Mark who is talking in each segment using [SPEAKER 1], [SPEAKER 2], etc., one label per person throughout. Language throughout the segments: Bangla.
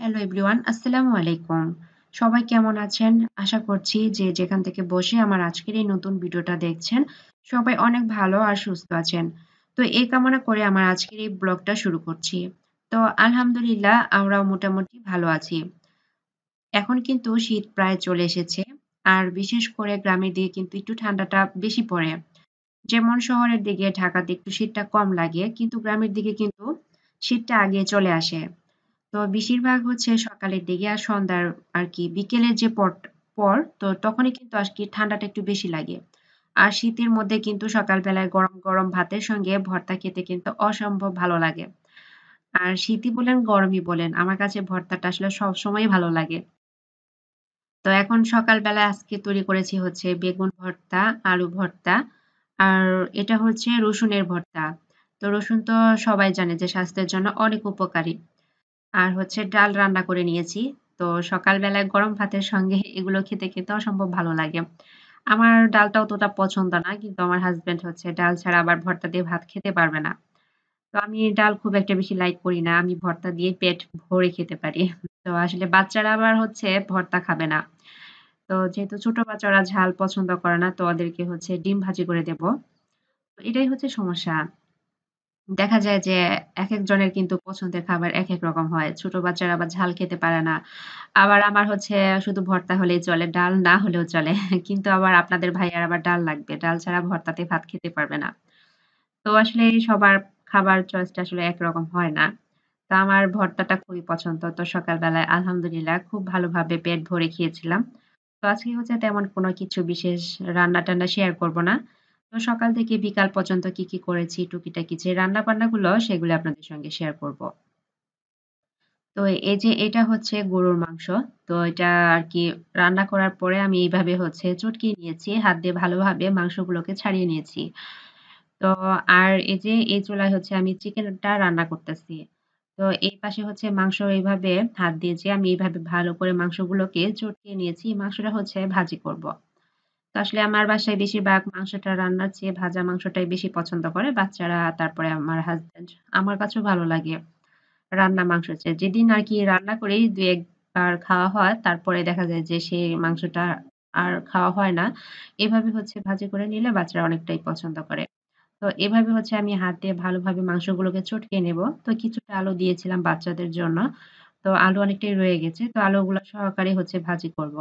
[SPEAKER 1] হ্যালো এভরিওয়ান আসসালামু আলাইকুম সবাই কেমন আছেন আশা করছি যে যেখান থেকে বসে আমার আজকের এই নতুন ভিডিওটা দেখছেন সবাই অনেক ভালো আর সুস্থ আছেন তো এই কামনা করে আমার আজকের এই ব্লগটা শুরু করছি তো আলহামদুলিল্লাহ আমরা মোটামুটি ভালো আছি এখন কিন্তু শীত প্রায় চলে এসেছে আর বিশেষ করে গ্রামের দিকে কিন্তু একটু ঠান্ডাটা বেশি পড়ে যেমন শহরের দিকে ঢাকাতে একটু শীতটা কম লাগে কিন্তু গ্রামের দিকে কিন্তু শীতটা আগে চলে আসে তো বেশিরভাগ হচ্ছে সকালের দিকে আর সন্ধ্যার আর কি বিকেলের যে পর পর তো তখনই কিন্তু আর কি ঠান্ডাটা একটু বেশি লাগে আর শীতের মধ্যে কিন্তু সকালবেলায় গরম গরম ভাতের সঙ্গে ভর্তা খেতে কিন্তু অসম্ভব ভালো লাগে আর শীতই বলেন গরমই বলেন আমার কাছে ভর্তাটা আসলে সবসময় ভালো লাগে তো এখন সকালবেলায় আজকে তৈরি করেছি হচ্ছে বেগুন ভর্তা আলু ভর্তা আর এটা হচ্ছে রসুনের ভর্তা তো রসুন তো সবাই জানে যে স্বাস্থ্যের জন্য অনেক উপকারী আর হচ্ছে ডাল রান্না করে নিয়েছি তো সকালবেলায় গরম ভাতের সঙ্গে এগুলো খেতে খেতে অসম্ভব ভালো লাগে আমার ডালটা অতটা পছন্দ না কিন্তু আমার হাজবেন্ড হচ্ছে ডাল ছাড়া আবার ভর্তা দিয়ে ভাত খেতে পারবে না তো আমি ডাল খুব একটা বেশি লাইক করি না আমি ভর্তা দিয়ে পেট ভরে খেতে পারি তো আসলে বাচ্চারা আবার হচ্ছে ভর্তা খাবে না তো যেহেতু ছোট বাচ্চারা ঝাল পছন্দ করে না তো ওদেরকে হচ্ছে ডিম ভাজি করে দেব এটাই হচ্ছে সমস্যা দেখা যায় যে এক জনের কিন্তু পছন্দের খাবার এক এক রকম হয়। ছোট বাচ্চারা আবার ঝাল খেতে পারে না। আবার আমার হচ্ছে শুধু ভর্তা হলেই চলে, ডাল না হলেও চলে। কিন্তু আবার আপনাদের ভাইয়ার আবার ডাল লাগবে। ডাল ছাড়া ভর্তাতে ভাত খেতে পারবে না। তো আসলে সবার খাবার চয়েসটা আসলে একরকম হয় না। তো আমার ভর্তাটা খুবই পছন্দ। তো সকালবেলায় আলহামদুলিল্লাহ খুব ভালোভাবে পেট ভরে খেয়েছিলাম। তো আজকে হচ্ছে তেমন কোনো কিছু বিশেষ রান্না-টান্না শেয়ার করবো না। তো সকাল থেকে বিকাল পর্যন্ত কি কি করেছি টুকিটাকি যে রান্না বান্নাগুলো সেগুলো আপনাদের সঙ্গে শেয়ার করব তো এই যে এটা হচ্ছে গরুর মাংস তো এটা আর কি রান্না করার পরে আমি এইভাবে হচ্ছে চটকি নিয়েছি হাত দিয়ে ভালোভাবে মাংসগুলোকে ছাড়িয়ে নিয়েছি তো আর এই যে এই চুলায় হচ্ছে আমি চিকেনটা রান্না করতেছি তো এই পাশে হচ্ছে মাংস এইভাবে হাত দিয়ে যে আমি এইভাবে ভালো করে মাংসগুলোকে চটকিয়ে নিয়েছি মাংসটা হচ্ছে ভাজি করব তো আসলে আমার বাসায় বেশিরভাগ মাংসটা রান্নার চেয়ে ভাজা মাংসটাই বেশি পছন্দ করে বাচ্চারা তারপরে আমার হাজবেন্ড আমার কাছেও ভালো লাগে রান্না মাংস চেয়ে। যেদিন আর কি রান্না করি দু একবার খাওয়া হয় তারপরে দেখা যায় যে সেই মাংসটা আর খাওয়া হয় না। এভাবে হচ্ছে ভাজি করে নিলে বাচ্চারা অনেকটাই পছন্দ করে। তো এভাবে হচ্ছে আমি হাত দিয়ে ভালোভাবে মাংসগুলোকে চটকে নেব। তো কিছুটা আলু দিয়েছিলাম বাচ্চাদের জন্য। তো আলু অনেকটাই রয়ে গেছে। তো আলুগুলো সহকারে হচ্ছে ভাজি করব।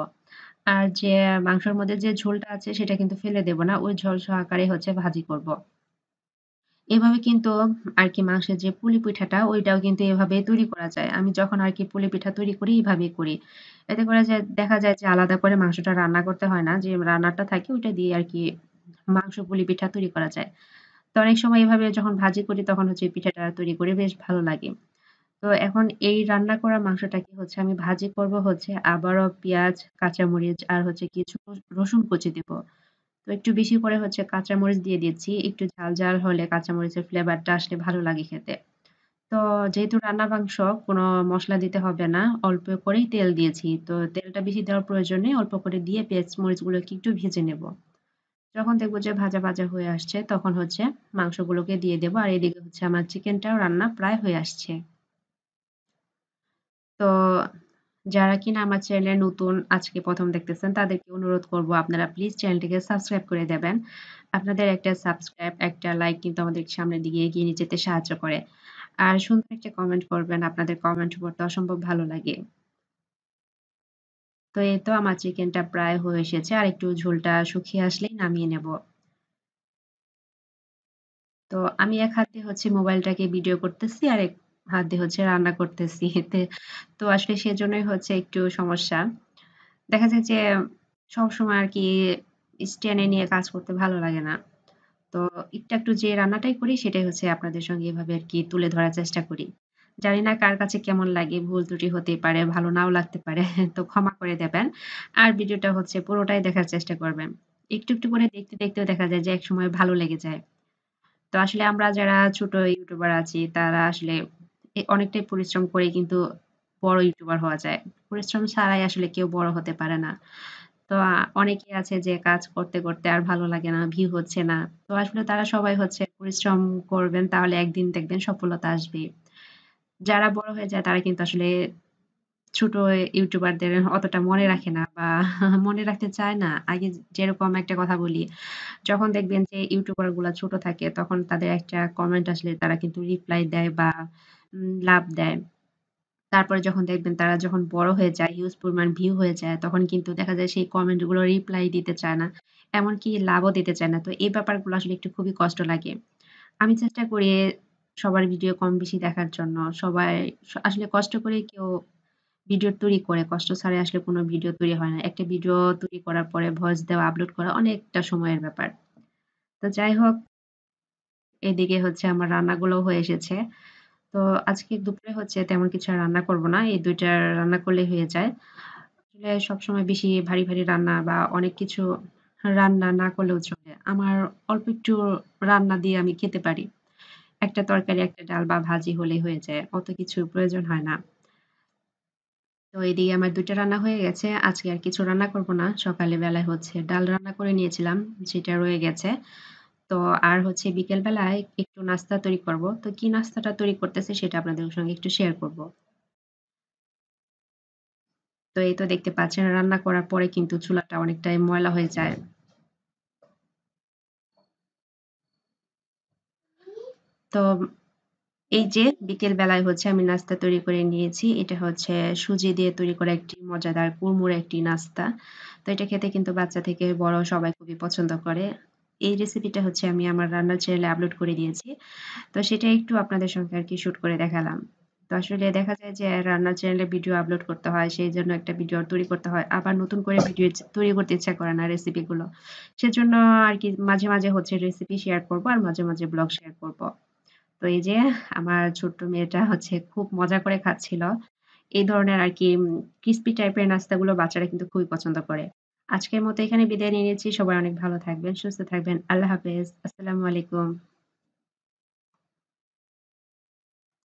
[SPEAKER 1] আর যে মাংসের মধ্যে যে ঝোলটা আছে সেটা কিন্তু ফেলে দেব না ওই ঝোল সহকারে হচ্ছে ভাজি করব। এভাবে কিন্তু আর কি মাংসের যে পুলি পিঠাটা ওইটাও কিন্তু এভাবে তৈরি করা যায় আমি যখন আর কি পুলি পিঠা তৈরি করি এইভাবেই করি এতে করে যে দেখা যায় যে আলাদা করে মাংসটা রান্না করতে হয় না যে রান্নাটা থাকে ওইটা দিয়ে আর কি মাংস পুলি পিঠা তৈরি করা যায় তো অনেক সময় এভাবে যখন ভাজি করি তখন হচ্ছে পিঠাটা তৈরি করে বেশ ভালো লাগে তো এখন এই রান্না করা মাংসটাকে হচ্ছে আমি ভাজি করব হচ্ছে আবারও পেঁয়াজ কাঁচামরিচ আর হচ্ছে কিছু রসুন কুচি দেব তো একটু বেশি করে হচ্ছে কাঁচামরিচ দিয়ে দিচ্ছি একটু ঝাল ঝাল হলে কাঁচামরিচের ফ্লেভারটা আসলে ভালো লাগে খেতে তো যেহেতু রান্না মাংস কোনো মশলা দিতে হবে না অল্প করেই তেল দিয়েছি তো তেলটা বেশি দেওয়ার প্রয়োজন নেই অল্প করে দিয়ে পেঁয়াজ মরিচগুলোকে একটু ভেজে নেব যখন দেখবো যে ভাজা ভাজা হয়ে আসছে তখন হচ্ছে মাংসগুলোকে দিয়ে দেবো আর এদিকে হচ্ছে আমার চিকেনটাও রান্না প্রায় হয়ে আসছে তো যারা কিনা আমার চ্যানেলে নতুন আজকে প্রথম দেখতেছেন তাদেরকে অনুরোধ করব আপনারা প্লিজ চ্যানেলটিকে সাবস্ক্রাইব করে দেবেন আপনাদের একটা সাবস্ক্রাইব একটা লাইক কিন্তু আমাদের সামনের দিকে এগিয়ে নিয়ে যেতে সাহায্য করে আর সুন্দর একটা কমেন্ট করবেন আপনাদের কমেন্ট পড়তে অসম্ভব ভালো লাগে তো এই তো আমার চিকেনটা প্রায় হয়ে এসেছে আর একটু ঝোলটা শুকিয়ে আসলেই নামিয়ে নেব তো আমি এক হাতে হচ্ছে মোবাইলটাকে ভিডিও করতেছি আর এক হাত দিয়ে হচ্ছে রান্না করতেছি। এতে তো আসলে সেজন্যই হচ্ছে একটু সমস্যা। দেখা যায় যে সবসময় আর কি স্ট্যান্ডে নিয়ে কাজ করতে ভালো লাগে না। তো একটু একটু যে রান্নাটাই করি সেটাই হচ্ছে আপনাদের সঙ্গে এভাবে আর কি তুলে ধরার চেষ্টা করি। জানি না কার কাছে কেমন লাগে, ভুল ত্রুটি হতে পারে, ভালো নাও লাগতে পারে। তো ক্ষমা করে দেবেন। আর ভিডিওটা হচ্ছে পুরোটাই দেখার চেষ্টা করবেন। একটু, একটু করে দেখতে, দেখতেও দেখা যায় যে একসময় ভালো লেগে যায়। তো আসলে আমরা যারা ছোট ইউটিউবার আছি তারা আসলে অনেকটাই পরিশ্রম করে কিন্তু বড় ইউটিউবার হওয়া যায় পরিশ্রম ছাড়াই আসলে কেউ বড় হতে পারে না তো অনেকে আছে যে কাজ করতে করতে আর ভালো লাগে না ভিউ হচ্ছে না তো আসলে তারা সবাই হচ্ছে পরিশ্রম করবেন তাহলে একদিন দেখবেন সফলতা আসবে যারা বড় হয়ে যায় তারা কিন্তু আসলে ছোট ইউটিউবারদের অতটা মনে রাখে না বা মনে রাখতে চায় না। আগে যেরকম একটা কথা বলি, যখন দেখবেন যে ইউটিউবার গুলা ছোট থাকে তখন তাদের একটা কমেন্ট আসলে তারা কিন্তু রিপ্লাই দেয় বা লাভ দেয়। তারপরে যখন দেখবেন তারা যখন বড় হয়ে যায়, হিউজ পরিমাণ ভিউ হয়ে যায় তখন কিন্তু দেখা যায় সেই কমেন্ট গুলো রিপ্লাই দিতে চায় না। এমনকি লাভও দিতে চায় না। তো এই ব্যাপারগুলো আসলে একটু খুবই কষ্ট লাগে। আমি চেষ্টা করি সবার ভিডিও কম বেশি দেখার জন্য। সবাই আসলে কষ্ট করে কেউ ভিডিও তৈরি করে কষ্ট ছাড়াই আসলে কোনো ভিডিও তৈরি হয় না একটা ভিডিও তৈরি করার পরে ভয়েস দেওয়া আপলোড করা অনেকটা সময়ের ব্যাপার তো যাই হোক এদিকে হচ্ছে আমার রান্নাগুলো হয়ে এসেছে তো আজকে দুপুরে হচ্ছে তেমন কিছু রান্না করব না এই দুইটা রান্না করলে হয়ে যায় আসলে সবসময় বেশি ভারী ভারী রান্না বা অনেক কিছু রান্না না করলেও চলে আমার অল্প একটু রান্না দিয়ে আমি খেতে পারি একটা তরকারি একটা ডাল বা ভাজি হলেই হয়ে যায় অত কিছু প্রয়োজন হয় না তো এদিকে আমার দুইটা রান্না হয়ে গেছে আজকে আর কিছু রান্না করব না সকালে বেলায় হচ্ছে ডাল রান্না করে নিয়েছিলাম সেটা রয়ে গেছে তো আর হচ্ছে বিকেল বেলায় একটু নাস্তা তৈরি করব তো কি নাস্তাটা তৈরি করতেছে সেটা আপনাদের সঙ্গে একটু শেয়ার করব তো এই তো দেখতে পাচ্ছেন রান্না করার পরে কিন্তু চুলাটা অনেকটাই ময়লা হয়ে যায় তো এই যে বিকেল বেলায় হচ্ছে আমি নাস্তা তৈরি করে নিয়েছি এটা হচ্ছে সুজি দিয়ে তৈরি করা একটি মজাদার কুড়মুড়ে একটি নাস্তা তো এটা খেতে কিন্তু বাচ্চা থেকে বড় সবাই খুবই পছন্দ করে এই রেসিপিটা হচ্ছে আমি আমার রান্নার চ্যানেলে আপলোড করে দিয়েছি তো সেটা একটু আপনাদের সঙ্গে আর কি শ্যুট করে দেখালাম তো আসলে দেখা যায় যে রান্নার চ্যানেলে ভিডিও আপলোড করতে হয় সেই জন্য একটা ভিডিও তৈরি করতে হয় আবার নতুন করে ভিডিও তৈরি করতে ইচ্ছা করে না রেসিপিগুলো সেজন্য আর কি মাঝে মাঝে হচ্ছে রেসিপি শেয়ার করব আর মাঝে মাঝে ব্লগ শেয়ার করব তো এই যে আমার ছোট্ট মেয়েটা হচ্ছে খুব মজা করে খাচ্ছিল। এই ধরনের কি ক্রিস্পি টাইপের নাস্তাগুলো বাচ্চারা কিন্তু খুবই পছন্দ করে। আজকের মতো এখানে বিদায় নিয়ে নিচ্ছি। সবাই অনেক ভালো থাকবেন, সুস্থ থাকবেন। আল্লাহ হাফেজ। আসসালামু আলাইকুম।